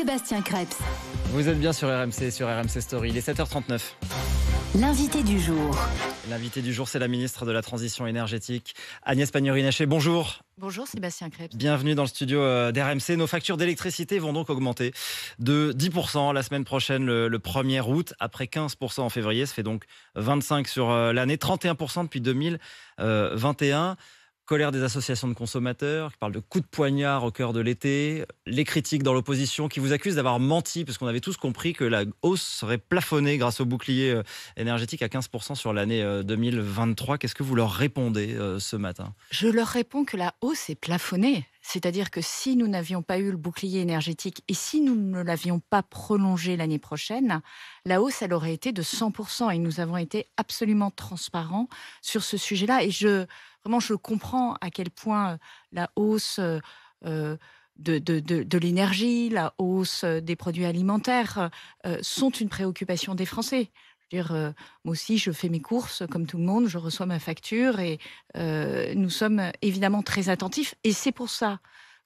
Sébastien Krebs. Vous êtes bien sur RMC, sur RMC Story. Il est 7h39. L'invité du jour. L'invité du jour, c'est la ministre de la Transition énergétique, Agnès Pannier-Runacher. Bonjour. Bonjour Sébastien Krebs. Bienvenue dans le studio euh, d'RMC. Nos factures d'électricité vont donc augmenter de 10% la semaine prochaine, le, le 1er août, après 15% en février. Ça fait donc 25 sur euh, l'année, 31% depuis 2021 colère des associations de consommateurs, qui parlent de coups de poignard au cœur de l'été, les critiques dans l'opposition qui vous accusent d'avoir menti, parce qu'on avait tous compris que la hausse serait plafonnée grâce au bouclier euh, énergétique à 15% sur l'année 2023. Euh, Qu'est-ce que vous leur répondez euh, ce matin Je leur réponds que la hausse est plafonnée. C'est-à-dire que si nous n'avions pas eu le bouclier énergétique et si nous ne l'avions pas prolongé l'année prochaine, la hausse, elle aurait été de 100%. Et nous avons été absolument transparents sur ce sujet-là. Et je, vraiment, je comprends à quel point euh, la hausse euh, euh, de, l'énergie, la hausse des produits alimentaires sont une préoccupation des Français dire, euh, moi aussi, je fais mes courses comme tout le monde, je reçois ma facture et euh, nous sommes évidemment très attentifs. Et c'est pour ça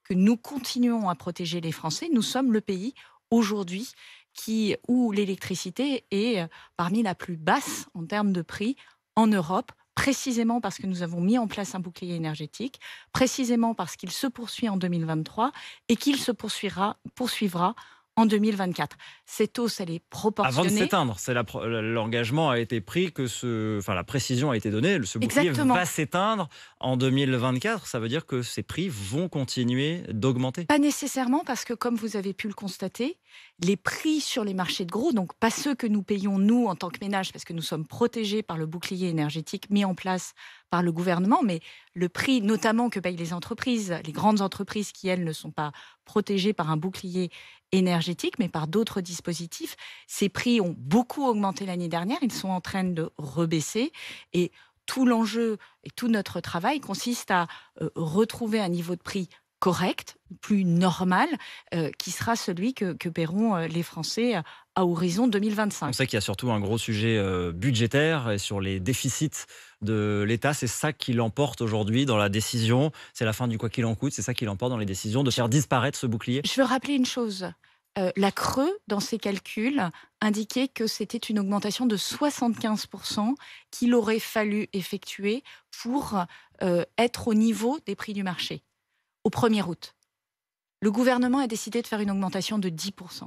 que nous continuons à protéger les Français. Nous sommes le pays aujourd'hui qui où l'électricité est euh, parmi la plus basse en termes de prix en Europe précisément parce que nous avons mis en place un bouclier énergétique, précisément parce qu'il se poursuit en 2023 et qu'il se poursuivra, poursuivra en 2024. Cette hausse, elle est proportionnée. Avant de s'éteindre, l'engagement a été pris que ce, enfin la précision a été donnée. Ce bouclier va s'éteindre en 2024. Ça veut dire que ces prix vont continuer d'augmenter. Pas nécessairement parce que, comme vous avez pu le constater, les prix sur les marchés de gros, donc pas ceux que nous payons nous en tant que ménage, parce que nous sommes protégés par le bouclier énergétique mis en place par le gouvernement, mais le prix notamment que payent les entreprises, les grandes entreprises qui elles ne sont pas protégées par un bouclier énergétique, mais par d'autres dispositifs. Ces prix ont beaucoup augmenté l'année dernière, ils sont en train de rebaisser et tout l'enjeu et tout notre travail consiste à euh, retrouver un niveau de prix correct, plus normal, euh, qui sera celui que, que paieront euh, les Français à horizon 2025. On sait qu'il y a surtout un gros sujet budgétaire et sur les déficits de l'État. C'est ça qui l'emporte aujourd'hui dans la décision. C'est la fin du quoi qu'il en coûte. C'est ça qui l'emporte dans les décisions de faire disparaître ce bouclier. Je veux rappeler une chose. Euh, la Creux, dans ses calculs, indiquait que c'était une augmentation de 75% qu'il aurait fallu effectuer pour euh, être au niveau des prix du marché au 1er août. Le gouvernement a décidé de faire une augmentation de 10%.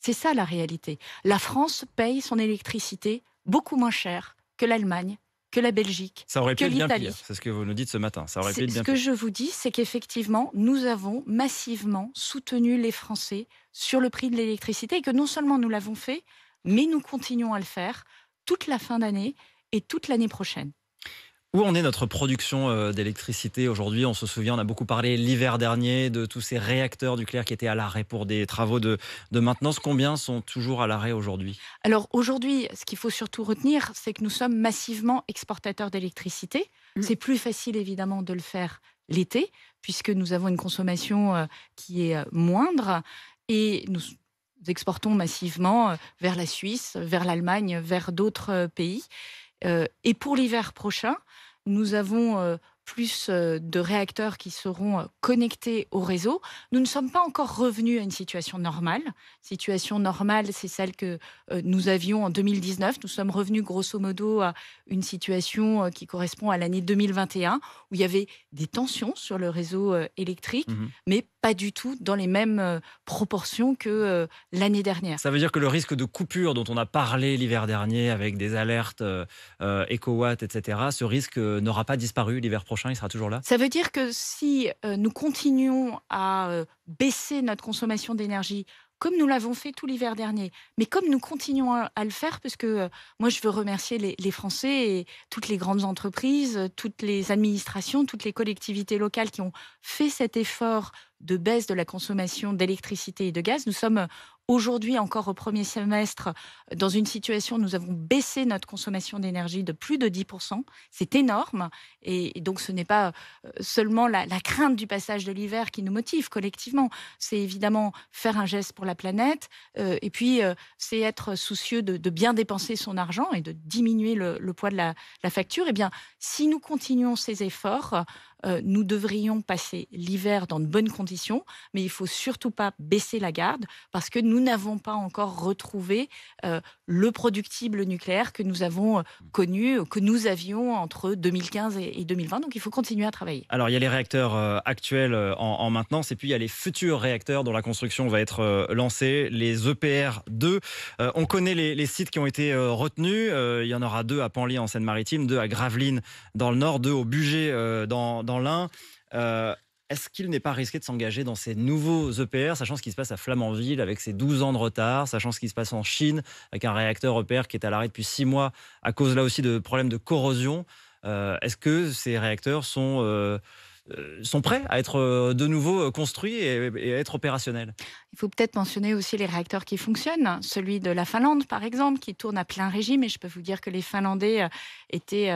C'est ça la réalité. La France paye son électricité beaucoup moins cher que l'Allemagne, que la Belgique, ça aurait que l'Italie. C'est ce que vous nous dites ce matin. Ça ce que je vous dis, c'est qu'effectivement, nous avons massivement soutenu les Français sur le prix de l'électricité et que non seulement nous l'avons fait, mais nous continuons à le faire toute la fin d'année et toute l'année prochaine. Où en est notre production euh, d'électricité aujourd'hui On se souvient, on a beaucoup parlé l'hiver dernier de tous ces réacteurs nucléaires qui étaient à l'arrêt pour des travaux de, maintenance. Combien sont toujours à l'arrêt aujourd'hui Alors aujourd'hui, ce qu'il faut surtout retenir, c'est que nous sommes massivement exportateurs d'électricité. Mm. C'est plus facile évidemment de le faire l'été, puisque nous avons une consommation euh, qui est euh, moindre et nous exportons massivement vers la Suisse, vers l'Allemagne, vers d'autres pays. Et pour l'hiver prochain, nous avons euh, plus euh, de réacteurs qui seront euh, connectés au réseau. Nous ne sommes pas encore revenus à une situation normale. Situation normale, c'est celle que euh, nous avions en 2019. Nous sommes revenus grosso modo à une situation qui correspond à l'année 2021, où il y avait des tensions sur le réseau électrique, mhm. mais pas du tout dans les mêmes proportions que l'année dernière. Ça veut dire que le risque de coupure dont on a parlé l'hiver dernier avec des alertes éco-watt, etc., ce risque n'aura pas disparu l'hiver prochain il sera toujours là. Ça veut dire que si euh, nous continuons à euh, baisser notre consommation d'énergie, comme nous l'avons fait tout l'hiver dernier, mais comme nous continuons à, le faire, parce que euh, moi je veux remercier les, les, Français et toutes les grandes entreprises, toutes les administrations, toutes les collectivités locales qui ont fait cet effort de baisse de la consommation d'électricité et de gaz. Nous sommes Aujourd'hui, encore au premier semestre, dans une situation où nous avons baissé notre consommation d'énergie de plus de 10%, c'est énorme. Et, donc, ce n'est pas euh, seulement la, crainte du passage de l'hiver qui nous motive collectivement. C'est évidemment faire un geste pour la planète. Euh, et puis, euh, c'est être soucieux de, bien dépenser son argent et de diminuer le, poids de la, la facture. Eh bien, si nous continuons ces efforts, euh, nous devrions passer l'hiver dans de bonnes conditions, mais il faut surtout pas baisser la garde parce que nous n'avons pas encore retrouvé euh, le productible nucléaire que nous avons euh, connu, que nous avions entre 2015 et 2020. Donc il faut continuer à travailler. Alors il y a les réacteurs actuels en, maintenance et puis il y a les futurs réacteurs dont la construction va être lancée, les EPR 2. on connaît les, sites qui ont été retenus. il y en aura deux à Panly en Seine-Maritime, deux à Gravelines dans le Nord, deux au Bugé dans, dans dans euh, est-ce qu'il n'est pas risqué de s'engager dans ces nouveaux EPR, sachant ce qui se passe à Flamanville avec ses 12 ans de retard, sachant ce qui se passe en Chine avec un réacteur EPR qui est à l'arrêt depuis 6 mois à cause là aussi de problèmes de corrosion euh, Est-ce que ces réacteurs sont euh, euh, sont prêts à être euh, de nouveau euh, construits et, à être opérationnels. Il faut peut-être mentionner aussi les réacteurs qui fonctionnent, celui de la Finlande par exemple, qui tourne à plein régime, et je peux vous dire que les Finlandais étaient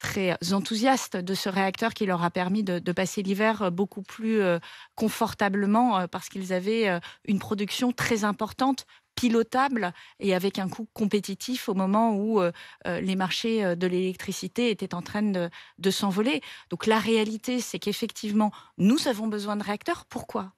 très enthousiastes de ce réacteur qui leur a permis de passer l'hiver beaucoup plus confortablement parce qu'ils avaient une production très importante pilotable et avec un coût compétitif au moment où euh, euh, les marchés euh, de l'électricité étaient en train de, s'envoler. Donc la réalité, c'est qu'effectivement, nous avons besoin de réacteurs. Pourquoi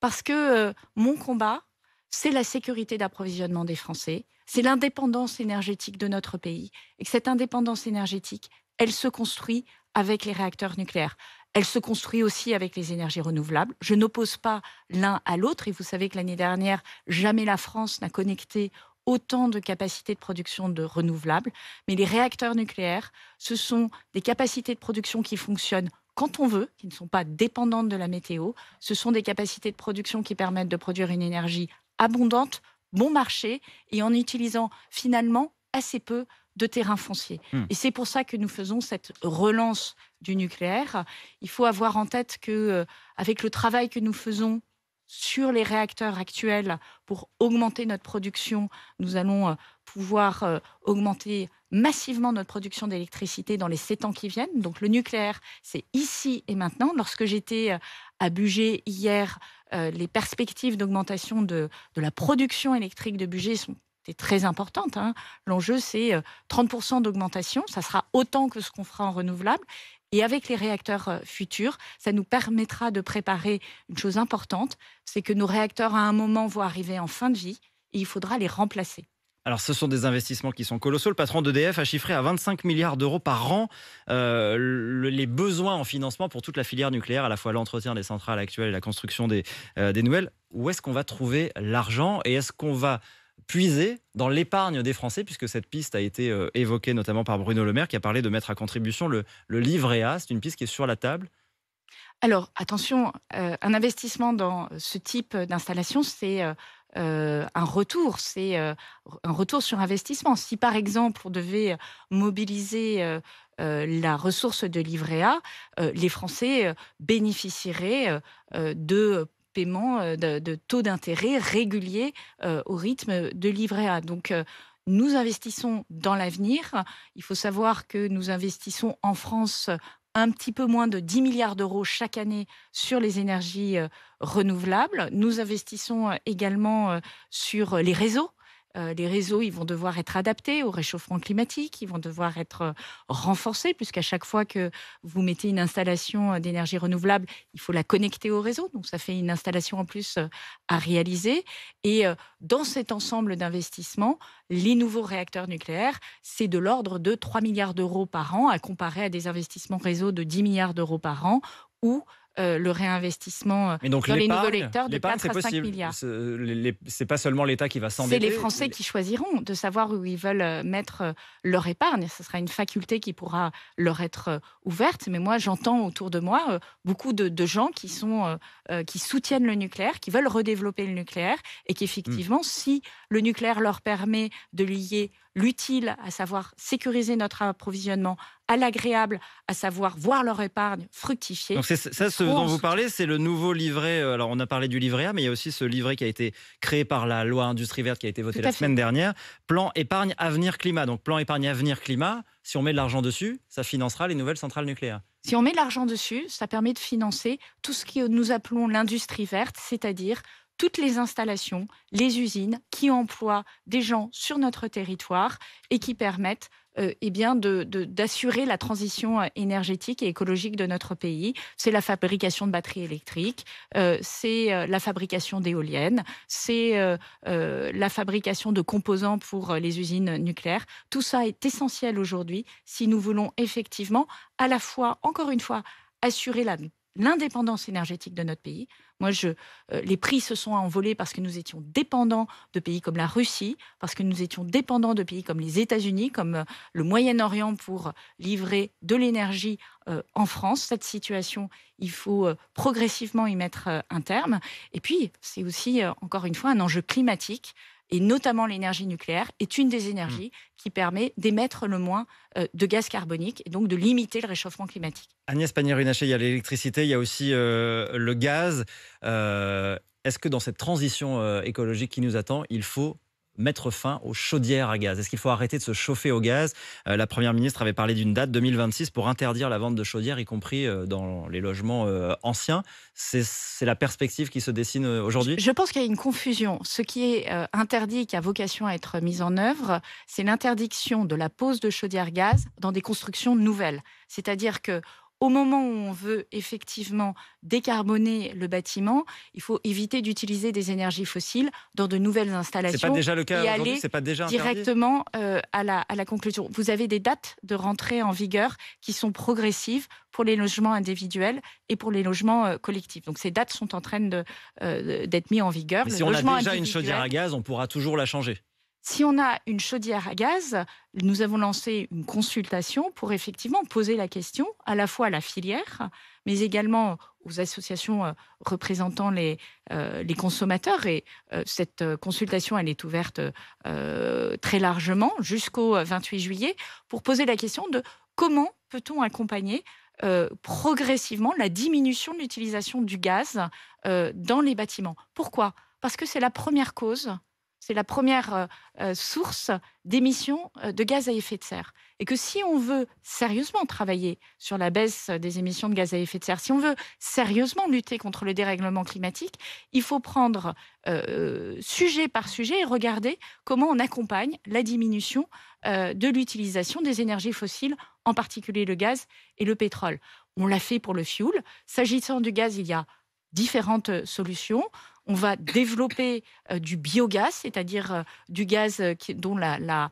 Parce que mon combat, c'est la sécurité d'approvisionnement des Français, c'est l'indépendance énergétique de notre pays, et cette indépendance énergétique, elle se construit avec les réacteurs nucléaires. Elle se construit aussi avec les énergies renouvelables. Je n'oppose pas l'un à l'autre. Et vous savez que l'année dernière, jamais la France n'a connecté autant de capacités de production de renouvelables. Mais les réacteurs nucléaires, ce sont des capacités de production qui fonctionnent quand on veut, qui ne sont pas dépendantes de la météo. Ce sont des capacités de production qui permettent de produire une énergie abondante, bon marché, et en utilisant finalement assez peu de terrain foncier. Hmm. Et c'est pour ça que nous faisons cette relance du nucléaire. Il faut avoir en tête que, euh, avec le travail que nous faisons sur les réacteurs actuels pour augmenter notre production, nous allons euh, pouvoir euh, augmenter massivement notre production d'électricité dans les sept ans qui viennent. Donc le nucléaire, c'est ici et maintenant. Lorsque j'étais à Bugé hier, les perspectives d'augmentation de, de, la production électrique de Bugé sont très importante. Hein. L'enjeu, c'est 30% euh, d'augmentation. Ça sera autant que ce qu'on fera en renouvelable. Et avec les réacteurs euh, futurs, ça nous permettra de préparer une chose importante, c'est que nos réacteurs, à un moment, vont arriver en fin de vie et il faudra les remplacer. Alors, ce sont des investissements qui sont colossaux. Le patron d'EDF a chiffré à 25 milliards d'euros par an euh, les besoins en financement pour toute la filière nucléaire, à la fois l'entretien des centrales actuelles et la construction des, des nouvelles. Où est-ce qu'on va trouver l'argent et est-ce qu'on va puiser dans l'épargne des Français, puisque cette piste a été euh, évoquée notamment par Bruno Le Maire, qui a parlé de mettre à contribution le, le livret A. C'est une piste qui est sur la table. Alors attention, euh, un investissement dans ce type d'installation, c'est euh, un retour, c'est un retour sur investissement. Si par exemple on devait mobiliser la ressource de livret A, les Français bénéficieraient de euh, de, de taux d'intérêt réguliers euh, au rythme de livret A. Donc, euh, nous investissons dans l'avenir. Il faut savoir que nous investissons en France un petit peu moins de 10 milliards d'euros chaque année sur les énergies renouvelables. Nous investissons également sur les réseaux euh, les réseaux, ils vont devoir être adaptés au réchauffement climatique, ils vont devoir être euh, renforcés, puisqu'à chaque fois que vous mettez une installation euh, d'énergie renouvelable, il faut la connecter au réseau. Donc ça fait une installation en plus à réaliser. Et dans cet ensemble d'investissements, les nouveaux réacteurs nucléaires, c'est de l'ordre de 3 milliards d'euros par an, à comparer à des investissements réseau de 10 milliards d'euros par an ou euh, le réinvestissement euh, dans les nouveaux lecteurs de 4 à 5 milliards. C'est pas seulement l'État qui va s'endetter. C'est les Français qui choisiront de savoir où ils veulent euh, mettre leur épargne. Ce sera une faculté qui pourra leur être ouverte. Mais moi, j'entends autour de moi beaucoup de, gens qui, sont, qui soutiennent le nucléaire, qui veulent redévelopper le nucléaire et qu'effectivement, hmm. si le nucléaire leur permet de lier l'utile, à savoir sécuriser notre approvisionnement à l'agréable, à savoir voir leur épargne fructifier. Donc ça, ce dont vous parlez, c'est le nouveau livret. Euh, alors on a parlé du livret A, mais il y a aussi ce livret qui a été créé par la loi Industrie verte qui a été votée la semaine dernière, plan épargne avenir climat. Donc plan épargne avenir climat, si on met de l'argent dessus, ça financera les nouvelles centrales nucléaires. Si on met de l'argent dessus, ça permet de financer tout ce que nous appelons l'industrie verte, c'est-à-dire toutes les installations, les usines qui emploient des gens sur notre territoire et qui permettent euh, eh bien d'assurer la transition euh, énergétique et écologique de notre pays. C'est la fabrication de batteries électriques, euh, c'est la fabrication d'éoliennes, c'est la fabrication de composants pour les usines nucléaires. Tout ça est essentiel aujourd'hui si nous voulons effectivement à la fois, encore une fois, assurer la l'indépendance énergétique de notre pays. Moi, je, euh, les prix se sont envolés parce que nous étions dépendants de pays comme la Russie, parce que nous étions dépendants de pays comme les États-Unis, comme euh, le Moyen-Orient pour livrer de l'énergie euh, en France. Cette situation, il faut progressivement y mettre un terme. Et puis, c'est aussi, encore une fois, un enjeu climatique et notamment l'énergie nucléaire, est une des énergies mm. qui permet d'émettre le moins euh, de gaz carbonique et donc de limiter le réchauffement climatique. Agnès Pannier-Runacher, il y a l'électricité, il y a aussi euh, le gaz. Euh, est-ce que dans cette transition écologique qui nous attend, il faut mettre fin aux chaudières à gaz Est-ce qu'il faut arrêter de se chauffer au gaz euh, La Première ministre avait parlé d'une date 2026 pour interdire la vente de chaudières, y compris euh, dans les logements euh, anciens. C'est la perspective qui se dessine aujourd'hui Je pense qu'il y a une confusion. Ce qui est interdit, qui a vocation à être mis en œuvre, c'est l'interdiction de la pose de chaudières gaz dans des constructions nouvelles. C'est-à-dire que au moment où on veut effectivement décarboner le bâtiment, il faut éviter d'utiliser des énergies fossiles dans de nouvelles installations. C'est pas déjà le cas aller directement euh, à, la, conclusion. Vous avez des dates de rentrée en vigueur qui sont progressives pour les logements individuels et pour les logements euh, collectifs. Donc ces dates sont en train euh, d'être mises en vigueur. si on a déjà une chaudière à gaz, on pourra toujours la changer. Si on a une chaudière à gaz, nous avons lancé une consultation pour effectivement poser la question à la fois à la filière, mais également aux associations euh, représentant euh, les, consommateurs. Et euh, cette consultation, elle est ouverte très largement jusqu'au 28 juillet pour poser la question de comment peut-on accompagner progressivement la diminution de l'utilisation du gaz dans les bâtiments. Pourquoi Parce que c'est la première cause c'est la première euh, euh, source d'émissions euh, de gaz à effet de serre. Et que si on veut sérieusement travailler sur la baisse des émissions de gaz à effet de serre, si on veut sérieusement lutter contre le dérèglement climatique, il faut prendre sujet par sujet et regarder comment on accompagne la diminution de l'utilisation des énergies fossiles, en particulier le gaz et le pétrole. On l'a fait pour le fioul. S'agissant du gaz, il y a différentes solutions. On va développer euh, du biogaz, c'est-à-dire euh, du gaz euh, dont la,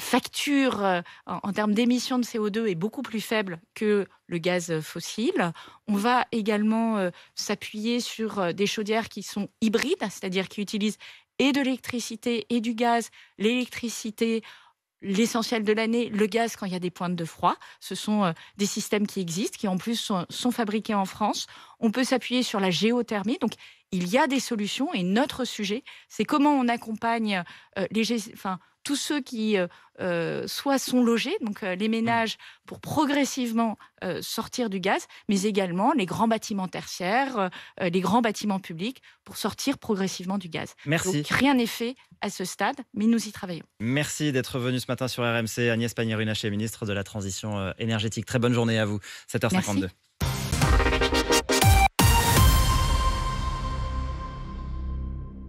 facture en, termes d'émissions de CO2 est beaucoup plus faible que le gaz fossile. On va également s'appuyer sur des chaudières qui sont hybrides, c'est-à-dire qui utilisent et de l'électricité et du gaz. L'électricité l'essentiel de l'année le gaz quand il y a des pointes de froid. Ce sont euh, des systèmes qui existent, qui en plus sont, fabriqués en France. On peut s'appuyer sur la géothermie. Donc il y a des solutions et notre sujet, c'est comment on accompagne euh, les, enfin, tous ceux qui euh, euh, sont logés, donc euh, les mmh. ménages, pour progressivement sortir du gaz, mais également les grands bâtiments tertiaires, les grands bâtiments publics, pour sortir progressivement du gaz. Merci. rien n'est fait à ce stade, mais nous y travaillons. Merci d'être venu ce matin sur RMC. Agnès Pannier-Runacher, ministre de la Transition énergétique. Très bonne journée à vous, 7h52.